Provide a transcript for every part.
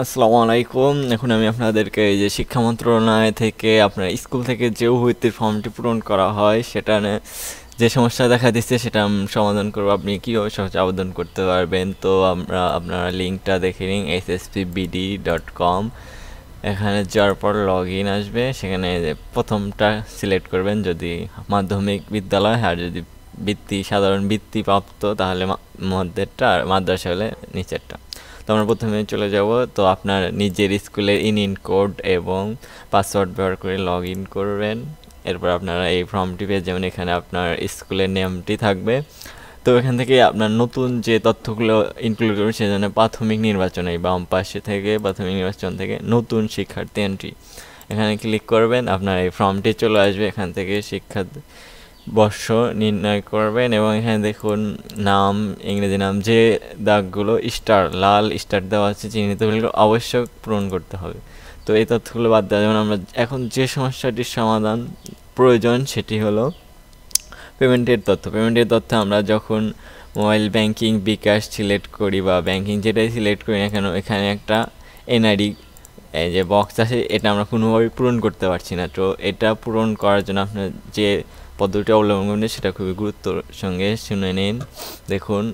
আসসালামু আলাইকুম এখন আমি আপনাদেরকে এই যে শিক্ষা মন্ত্রণালয় থেকে আপনার স্কুল থেকে যে উহতির ফর্মটি পূরণ করা হয় সেটা যে সমস্যা দেখা দিচ্ছে সেটা সমাধান করবো আপনি কীভাবে সহজে আবেদন করতে পারবেন তো আমরা আপনারা লিঙ্কটা দেখে নিন এস বিডি ডট কম এখানে যাওয়ার পর লগ ইন আসবে সেখানে প্রথমটা সিলেক্ট করবেন যদি মাধ্যমিক বিদ্যালয় আর যদি বৃত্তি সাধারণ বৃত্তি প্রাপ্ত তাহলে মধ্যেরটা আর মাদ্রাসা হলে নিচেরটা তো আমরা প্রথমে চলে যাব তো আপনার নিজের স্কুলের ইন ইন কোড এবং পাসওয়ার্ড ব্যবহার করে লগ ইন করবেন এরপর আপনারা এই ফর্মটি পেয়ে যাবেন এখানে আপনার স্কুলের নেমটি থাকবে তো এখান থেকে আপনার নতুন যে তথ্যগুলো ইনক্লুড করবেন সেজন্য প্রাথমিক নির্বাচন এই বাম পাশে থেকে প্রাথমিক নির্বাচন থেকে নতুন শিক্ষার্থী এন্ট্রি এখানে ক্লিক করবেন আপনার এই ফর্মটি চলে আসবে এখান থেকে শিক্ষার্থী বর্ষ নির্ণয় করবেন এবং এখানে দেখুন নাম ইংরেজি নাম যে দাগগুলো স্টার লাল স্টার দেওয়া আছে চিহ্নিত ভুলগুলো অবশ্যই পূরণ করতে হবে তো এই তথ্যগুলো বাদ দেওয়া যেমন আমরা এখন যে সমস্যাটির সমাধান প্রয়োজন সেটি হলো পেমেন্টের তথ্য পেমেন্টের তথ্য আমরা যখন মোবাইল ব্যাংকিং বিকাশ সিলেক্ট করি বা ব্যাংকিং যেটাই সিলেক্ট করি না কেন এখানে একটা এনআইডি এই যে বক্স আছে এটা আমরা কোনোভাবেই পূরণ করতে পারছি না তো এটা পূরণ করার জন্য আপনার যে পদ্ধতি অবলম্বনে সেটা খুবই গুরুত্বর সঙ্গে শুনে নিন দেখুন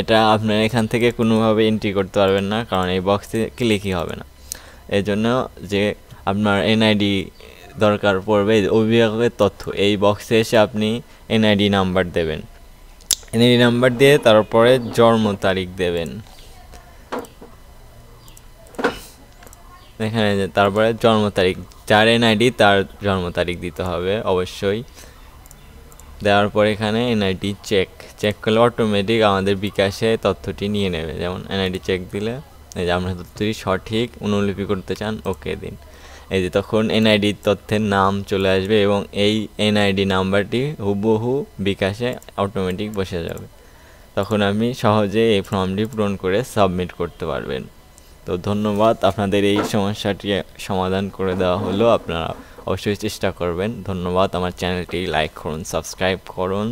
এটা আপনার এখান থেকে কোনোভাবে এন্ট্রি করতে পারবেন না কারণ এই বক্সে ক্লিকই হবে না এই জন্য যে আপনার এনআইডি দরকার পড়বে অভিভাবকের তথ্য এই বক্সে এসে আপনি এনআইডি নাম্বার দেবেন এনআইডি নাম্বার দিয়ে তারপরে জন্ম তারিখ দেবেন এখানে তারপরে জন্ম তারিখ যার এনআইডি তার জন্ম তারিখ দিতে হবে অবশ্যই দেওয়ার পর এখানে এনআইডি চেক চেক করলে অটোমেটিক আমাদের বিকাশে তথ্যটি নিয়ে নেবে যেমন এনআইডি চেক দিলে এই যে আপনার তথ্যটি সঠিক অনুলিপি করতে চান ওকে দিন এই যে তখন এনআইডি তথ্যের নাম চলে আসবে এবং এই এনআইডি নাম্বারটি হুবহু বিকাশে অটোমেটিক বসে যাবে তখন আপনি সহজে এই ফর্মটি পূরণ করে সাবমিট করতে পারবেন তো ধন্যবাদ আপনাদের এই সমস্যাটি সমাধান করে দেওয়া হলো আপনারা অবশ্যই চেষ্টা করবেন ধন্যবাদ আমার চ্যানেলটি লাইক করুন সাবস্ক্রাইব করুন